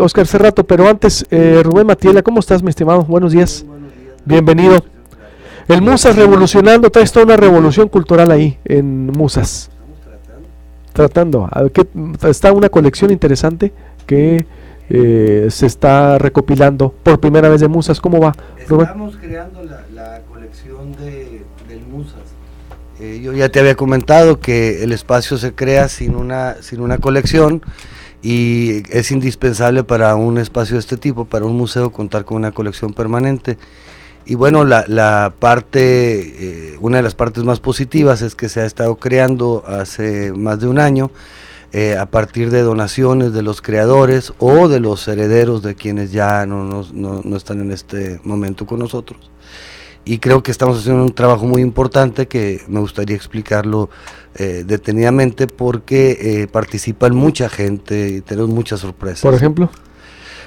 Oscar Cerrato, pero antes, eh, Rubén Matiela, ¿cómo estás, mi estimado? Buenos días. Bienvenido. El Musas revolucionando, traes toda una revolución cultural ahí en Musas. Tratando. tratando. Está una colección interesante que eh, se está recopilando por primera vez de Musas. ¿Cómo va, Rubén? Estamos creando la, colección de, del Musas. Eh, yo ya te había comentado que el espacio se crea sin una, sin una colección y es indispensable para un espacio de este tipo, para un museo, contar con una colección permanente. Y bueno, la, parte, eh, una de las partes más positivas es que se ha estado creando hace más de un año, eh, a partir de donaciones de los creadores o de los herederos de quienes ya no, no están en este momento con nosotros y creo que estamos haciendo un trabajo muy importante que me gustaría explicarlo eh, detenidamente porque eh, participan mucha gente y tenemos muchas sorpresas. Por ejemplo.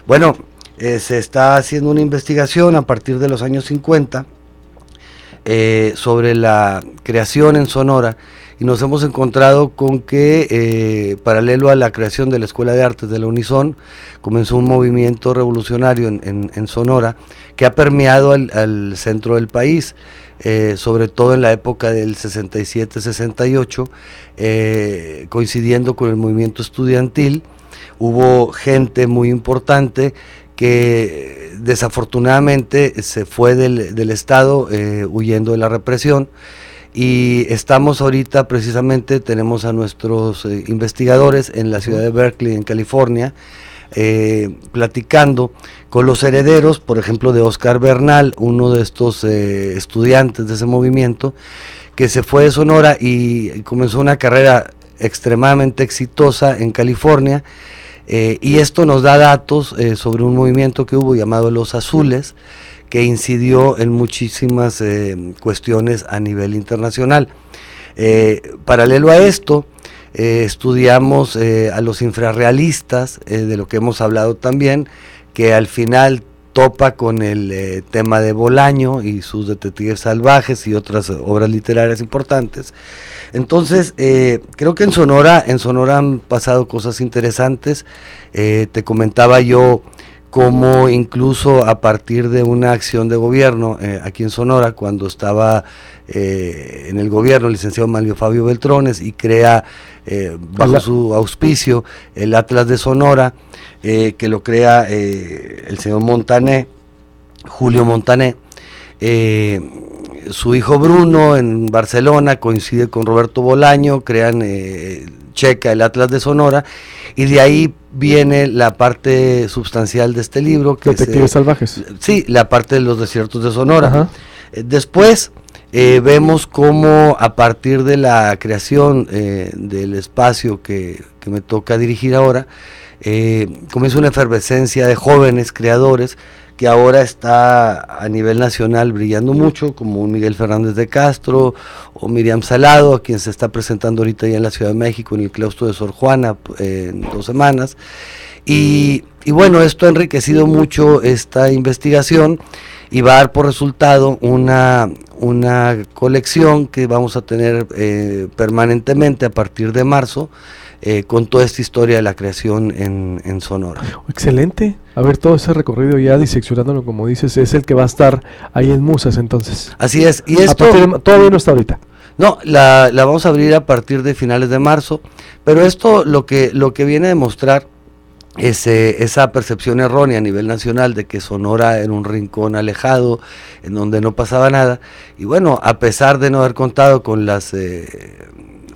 Bueno, eh, se está haciendo una investigación a partir de los años 50 sobre la creación en Sonora y nos hemos encontrado con que, eh, paralelo a la creación de la Escuela de Artes de la Unison, comenzó un movimiento revolucionario en, Sonora que ha permeado al, centro del país. Eh, sobre todo en la época del 67-68, eh, coincidiendo con el movimiento estudiantil. Hubo gente muy importante que desafortunadamente se fue del, Estado huyendo de la represión y estamos ahorita precisamente, tenemos a nuestros eh, investigadores en la ciudad de Berkeley, en California, eh, platicando con los herederos, por ejemplo, de Oscar Bernal, uno de estos eh, estudiantes de ese movimiento, que se fue de Sonora y comenzó una carrera extremadamente exitosa en California. y esto nos da datos sobre un movimiento que hubo llamado Los Azules, que incidió en muchísimas eh, cuestiones a nivel internacional. Eh, paralelo a esto, eh, estudiamos a los infrarrealistas, de lo que hemos hablado también, que al final topa con el tema de Bolaño y sus detectives salvajes y otras obras literarias importantes. Entonces, creo que en Sonora, en Sonora han pasado cosas interesantes. te comentaba yo como incluso a partir de una acción de gobierno eh, aquí en Sonora, cuando estaba eh, en el gobierno el licenciado Mario Fabio Beltrones y crea eh, bajo su auspicio el Atlas de Sonora, que lo crea el señor Montané, Julio Montané. su hijo Bruno en Barcelona coincide con Roberto Bolaño, crean checa el Atlas de Sonora, y de ahí viene la parte sustancial de este libro. Que Detectives eh, salvajes. Sí, la parte de los desiertos de Sonora. Eh, después eh, vemos cómo a partir de la creación del espacio que, me toca dirigir ahora, eh, comienza una efervescencia de jóvenes creadores que ahora está a nivel nacional brillando mucho, como Miguel Fernández de Castro o Miriam Salado, a quien se está presentando ahorita ya en la Ciudad de México, en el claustro de Sor Juana, eh, en dos semanas. Y, bueno, esto ha enriquecido mucho esta investigación y va a dar por resultado una, una colección que vamos a tener eh, permanentemente a partir de marzo eh, con toda esta historia de la creación en, Sonora. Excelente. A ver, todo ese recorrido ya diseccionándolo, como dices, es el que va a estar ahí en Musas entonces. Así es. Y esto, todavía no está ahorita. No, la, la, vamos a abrir a partir de finales de marzo, pero esto lo que, lo que viene a demostrar es eh, esa percepción errónea a nivel nacional de que Sonora era un rincón alejado, en donde no pasaba nada, y bueno, a pesar de no haber contado con las... Eh,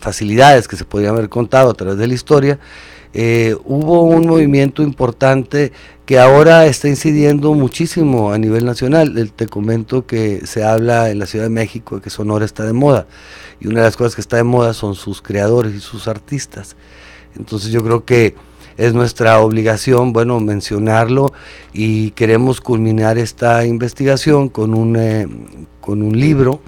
facilidades que se podía haber contado a través de la historia, eh, hubo un movimiento importante que ahora está incidiendo muchísimo a nivel nacional. Te comento que se habla en la Ciudad de México que Sonora está de moda y una de las cosas que está de moda son sus creadores y sus artistas. Entonces yo creo que es nuestra obligación, bueno, mencionarlo y queremos culminar esta investigación con un, eh, con un libro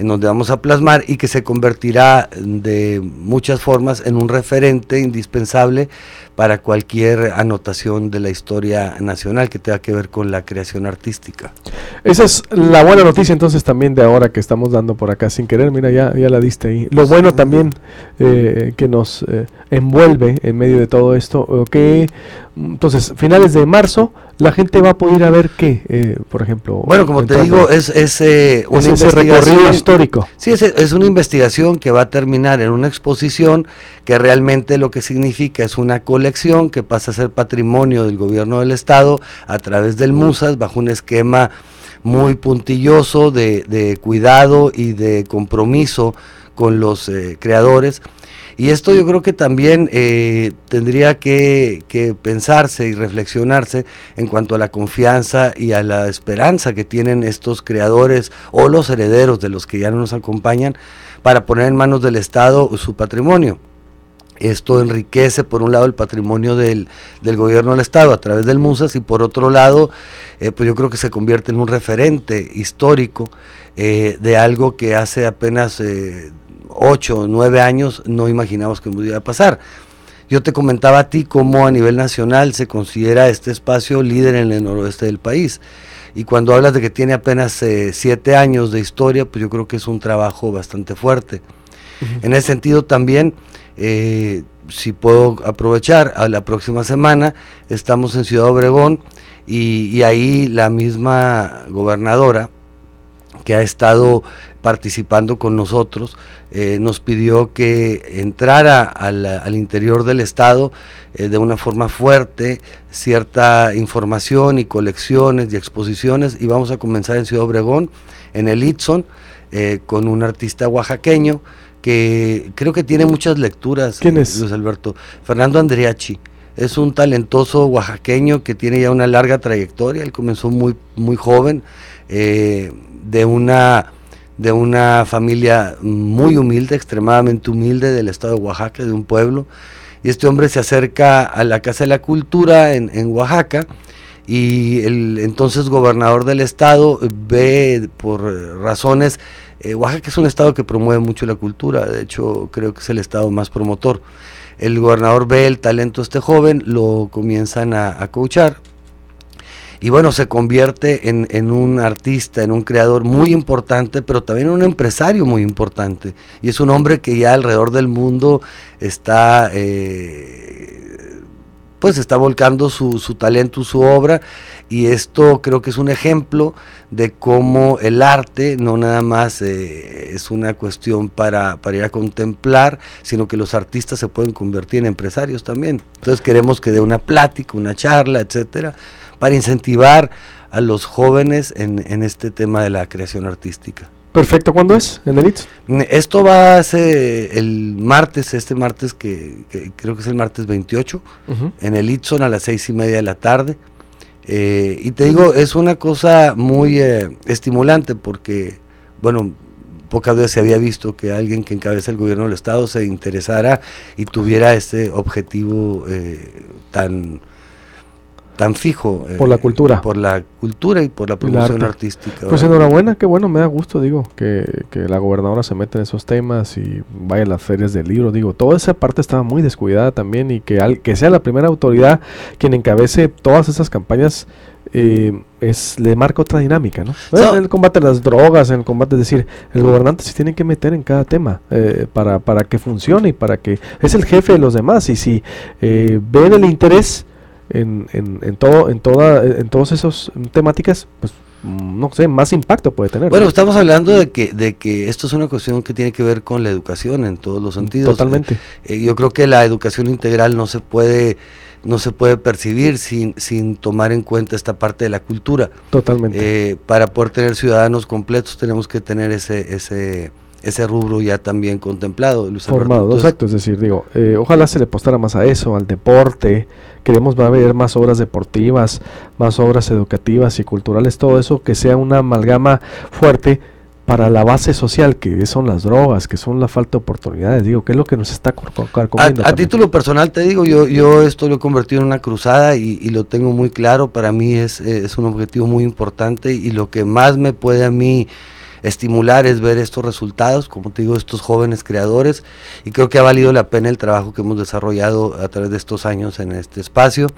en donde vamos a plasmar y que se convertirá de muchas formas en un referente indispensable para cualquier anotación de la historia nacional que tenga que ver con la creación artística. Esa es la buena noticia entonces también de ahora que estamos dando por acá sin querer, mira, ya, ya la diste ahí. Lo bueno también eh, que nos eh, envuelve en medio de todo esto, que entonces finales de marzo la gente va a poder ver qué, eh, por ejemplo. Bueno, como te digo, es, ese recorrido Sí, es, una investigación que va a terminar en una exposición que realmente lo que significa es una colección que pasa a ser patrimonio del gobierno del Estado a través del MUSAS bajo un esquema muy puntilloso de, cuidado y de compromiso con los eh, creadores. Y esto yo creo que también eh, tendría que, pensarse y reflexionarse en cuanto a la confianza y a la esperanza que tienen estos creadores o los herederos de los que ya no nos acompañan para poner en manos del Estado su patrimonio. Esto enriquece, por un lado, el patrimonio del, gobierno del Estado a través del MUSAS y por otro lado, eh, pues yo creo que se convierte en un referente histórico eh, de algo que hace apenas ocho o 9 años no imaginamos que pudiera pasar. Yo te comentaba a ti cómo a nivel nacional se considera este espacio líder en el noroeste del país. Y cuando hablas de que tiene apenas eh, siete años de historia, pues yo creo que es un trabajo bastante fuerte. En ese sentido también, eh, si puedo aprovechar, a la próxima semana estamos en Ciudad Obregón y ahí la misma gobernadora que ha estado participando con nosotros, eh, nos pidió que entrara al, interior del Estado eh, de una forma fuerte cierta información y colecciones y exposiciones y vamos a comenzar en Ciudad Obregón, en el Itson, eh, con un artista oaxaqueño que creo que tiene muchas lecturas, ¿Quién es? Luis Alberto, Fernando Andreachi es un talentoso oaxaqueño que tiene ya una larga trayectoria. Él comenzó muy, muy joven, eh, de, una, de una familia muy humilde, extremadamente humilde del estado de Oaxaca, de un pueblo. Y este hombre se acerca a la Casa de la Cultura en, en Oaxaca y el entonces gobernador del estado ve por razones, eh, Oaxaca es un estado que promueve mucho la cultura, de hecho creo que es el estado más promotor el gobernador ve el talento de este joven, lo comienzan a, a coachar. Y bueno, se convierte en, un artista, en un creador muy importante, pero también en un empresario muy importante. Y es un hombre que ya alrededor del mundo está eh, pues está volcando su, su, talento, su obra, y esto creo que es un ejemplo de cómo el arte no nada más eh, es una cuestión para, para, ir a contemplar, sino que los artistas se pueden convertir en empresarios también. Entonces queremos que dé una plática, una charla, etcétera, para incentivar a los jóvenes en, este tema de la creación artística. Perfecto, ¿cuándo es, ¿En el ITS? Mm, esto va a ser el martes, este martes que, creo que es el martes 28, en el Itson a las seis y media de la tarde. Eh, y te digo, es una cosa muy eh, estimulante porque, bueno, pocas veces se había visto que alguien que encabeza el gobierno del Estado se interesara y tuviera ese objetivo eh, tan tan fijo. Eh, por la cultura. Por la cultura y por la producción artística. Pues enhorabuena, qué bueno, me da gusto, digo, que, que, la gobernadora se mete en esos temas y vaya a las ferias del libro, digo, toda esa parte estaba muy descuidada también y que, al, que sea la primera autoridad quien encabece todas esas campañas. Eh, es, le marca otra dinámica, ¿no? en el combate a las drogas, en el combate, es decir, el gobernante se tiene que meter en cada tema eh, para, para, que funcione y para que es el jefe de los demás y si eh, ven el interés en, en, en, todo, en, toda, en todas esas temáticas, pues mm, no sé, más impacto puede tener. Bueno, estamos hablando de que, de que esto es una cuestión que tiene que ver con la educación en todos los sentidos. Totalmente. Eh, yo creo que la educación integral no se puede, no se puede percibir sin, sin tomar en cuenta esta parte de la cultura. Totalmente. Eh, para poder tener ciudadanos completos tenemos que tener ese, ese, ese rubro ya también contemplado. Luis Formado, exacto, es decir, digo, eh, ojalá se le postara más a eso, al deporte, queremos va a haber más obras deportivas, más obras educativas y culturales, todo eso que sea una amalgama fuerte para la base social, que son las drogas, que son la falta de oportunidades, digo, que es lo que nos está A, título personal te digo, yo, yo esto lo he convertido en una cruzada y, y lo tengo muy claro, para mí es, es un objetivo muy importante y lo que más me puede a mí estimular es ver estos resultados, como te digo, estos jóvenes creadores, y creo que ha valido la pena el trabajo que hemos desarrollado a través de estos años en este espacio,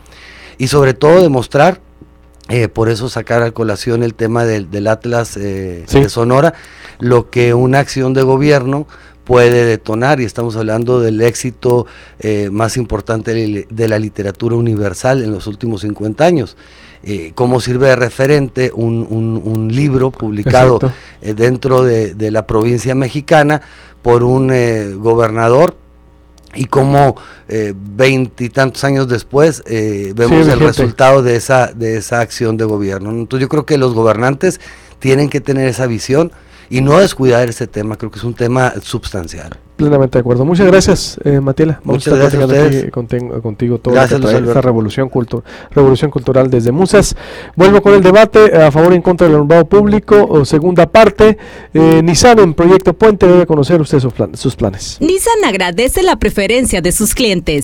y sobre todo demostrar eh, por eso sacar a colación el tema del, del Atlas eh, de Sonora, lo que una acción de gobierno puede detonar y estamos hablando del éxito eh, más importante de la literatura universal en los últimos 50 años. Eh, cómo sirve de referente un, libro publicado eh, dentro de, la provincia mexicana por un eh, gobernador y cómo veintitantos años después vemos el resultado de esa, de esa acción de gobierno. Entonces yo creo que los gobernantes tienen que tener esa visión y no descuidar ese tema, creo que es un tema sustancial. Plenamente de acuerdo. Muchas gracias, eh, Matiela. Muchas gracias a contigo, contigo todo gracias, revolución, revolución cultural desde Musas. Vuelvo con el debate a favor y en contra del alumbrado público. O segunda parte, eh, Nissan en Proyecto Puente debe conocer usted sus planes. Nissan agradece la preferencia de sus clientes